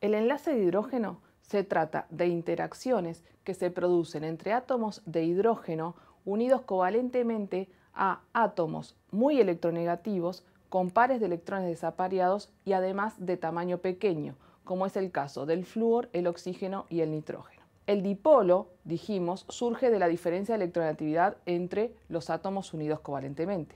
El enlace de hidrógeno se trata de interacciones que se producen entre átomos de hidrógeno unidos covalentemente a átomos muy electronegativos con pares de electrones desapareados y además de tamaño pequeño, como es el caso del flúor, el oxígeno y el nitrógeno. El dipolo, dijimos, surge de la diferencia de electronegatividad entre los átomos unidos covalentemente.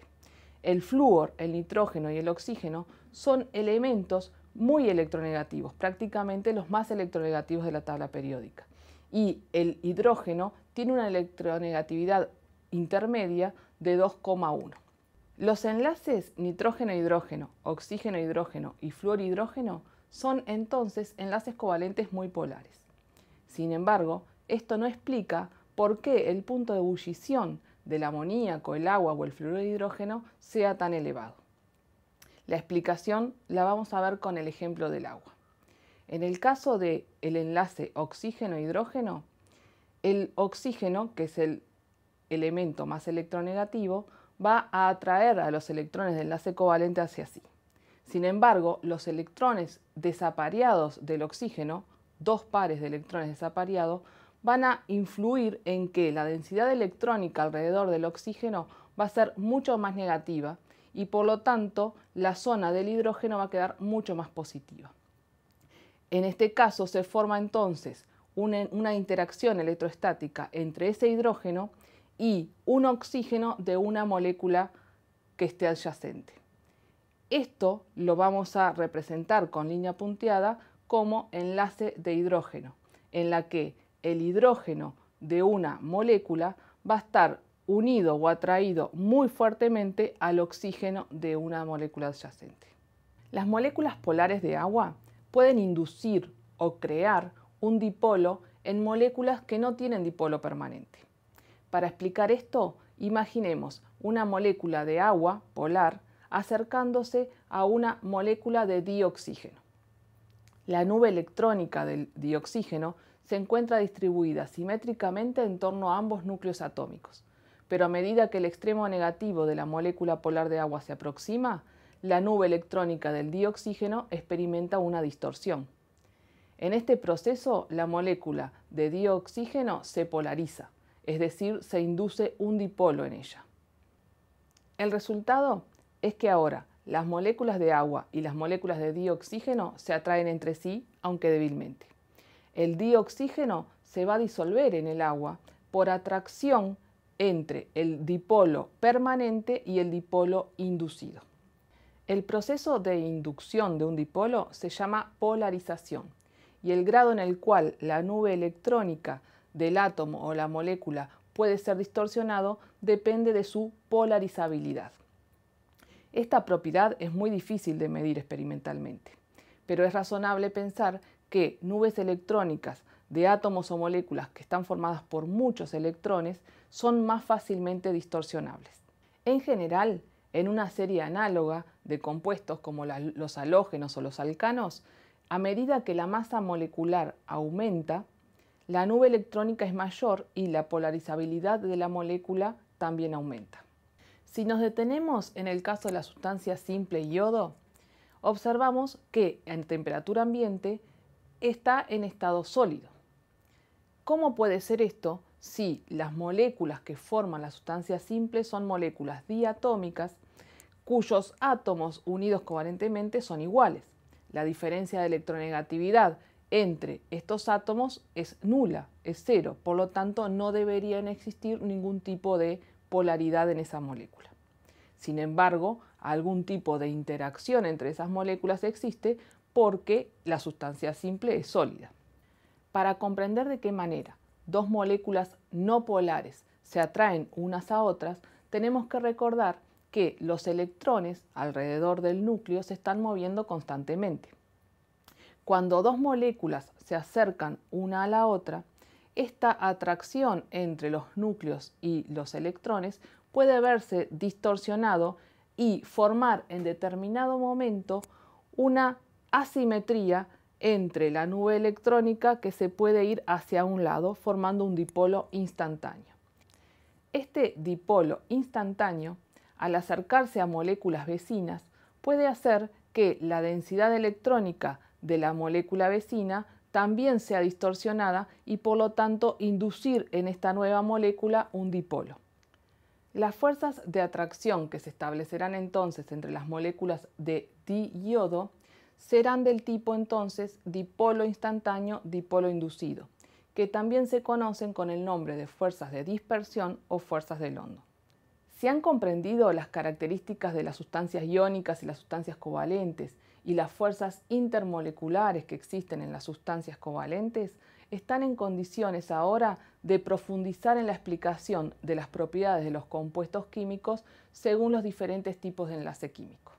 El flúor, el nitrógeno y el oxígeno son elementos muy electronegativos, prácticamente los más electronegativos de la tabla periódica. Y el hidrógeno tiene una electronegatividad intermedia de 2,1. Los enlaces nitrógeno-hidrógeno, oxígeno-hidrógeno y fluor-hidrógeno son entonces enlaces covalentes muy polares. Sin embargo, esto no explica por qué el punto de ebullición del amoníaco, el agua o el hidrógeno sea tan elevado. La explicación la vamos a ver con el ejemplo del agua. En el caso del enlace oxígeno-hidrógeno, e el oxígeno, que es el elemento más electronegativo, va a atraer a los electrones del enlace covalente hacia sí. Sin embargo, los electrones desapareados del oxígeno, dos pares de electrones desapareados, van a influir en que la densidad electrónica alrededor del oxígeno va a ser mucho más negativa y por lo tanto la zona del hidrógeno va a quedar mucho más positiva. En este caso se forma entonces una, interacción electrostática entre ese hidrógeno y un oxígeno de una molécula que esté adyacente. Esto lo vamos a representar con línea punteada como enlace de hidrógeno, en la que el hidrógeno de una molécula va a estar unido o atraído muy fuertemente al oxígeno de una molécula adyacente. Las moléculas polares de agua pueden inducir o crear un dipolo en moléculas que no tienen dipolo permanente. Para explicar esto, imaginemos una molécula de agua polar acercándose a una molécula de dioxígeno. La nube electrónica del dioxígeno se encuentra distribuida simétricamente en torno a ambos núcleos atómicos, pero a medida que el extremo negativo de la molécula polar de agua se aproxima, la nube electrónica del dioxígeno experimenta una distorsión. En este proceso, la molécula de dioxígeno se polariza, es decir, se induce un dipolo en ella. El resultado es que ahora las moléculas de agua y las moléculas de dioxígeno se atraen entre sí, aunque débilmente. El dioxígeno se va a disolver en el agua por atracción entre el dipolo permanente y el dipolo inducido. El proceso de inducción de un dipolo se llama polarización y el grado en el cual la nube electrónica del átomo o la molécula puede ser distorsionado depende de su polarizabilidad. Esta propiedad es muy difícil de medir experimentalmente, pero es razonable pensar que nubes electrónicas de átomos o moléculas que están formadas por muchos electrones son más fácilmente distorsionables. En general, en una serie análoga de compuestos como los halógenos o los alcanos, a medida que la masa molecular aumenta, la nube electrónica es mayor y la polarizabilidad de la molécula también aumenta. Si nos detenemos en el caso de la sustancia simple yodo, observamos que en temperatura ambiente está en estado sólido. ¿Cómo puede ser esto si las moléculas que forman la sustancia simple son moléculas diatómicas cuyos átomos unidos covalentemente son iguales. La diferencia de electronegatividad entre estos átomos es nula, es cero, por lo tanto no deberían existir ningún tipo de polaridad en esa molécula. Sin embargo, algún tipo de interacción entre esas moléculas existe porque la sustancia simple es sólida. Para comprender de qué manera dos moléculas no polares se atraen unas a otras, tenemos que recordar que los electrones alrededor del núcleo se están moviendo constantemente. Cuando dos moléculas se acercan una a la otra, esta atracción entre los núcleos y los electrones puede verse distorsionado y formar en determinado momento una asimetría entre la nube electrónica que se puede ir hacia un lado formando un dipolo instantáneo. Este dipolo instantáneo, al acercarse a moléculas vecinas, puede hacer que la densidad electrónica de la molécula vecina también sea distorsionada y por lo tanto inducir en esta nueva molécula un dipolo. Las fuerzas de atracción que se establecerán entonces entre las moléculas de diodo serán del tipo entonces dipolo instantáneo, dipolo inducido, que también se conocen con el nombre de fuerzas de dispersión o fuerzas del hondo. Si han comprendido las características de las sustancias iónicas y las sustancias covalentes y las fuerzas intermoleculares que existen en las sustancias covalentes, están en condiciones ahora de profundizar en la explicación de las propiedades de los compuestos químicos según los diferentes tipos de enlace químico.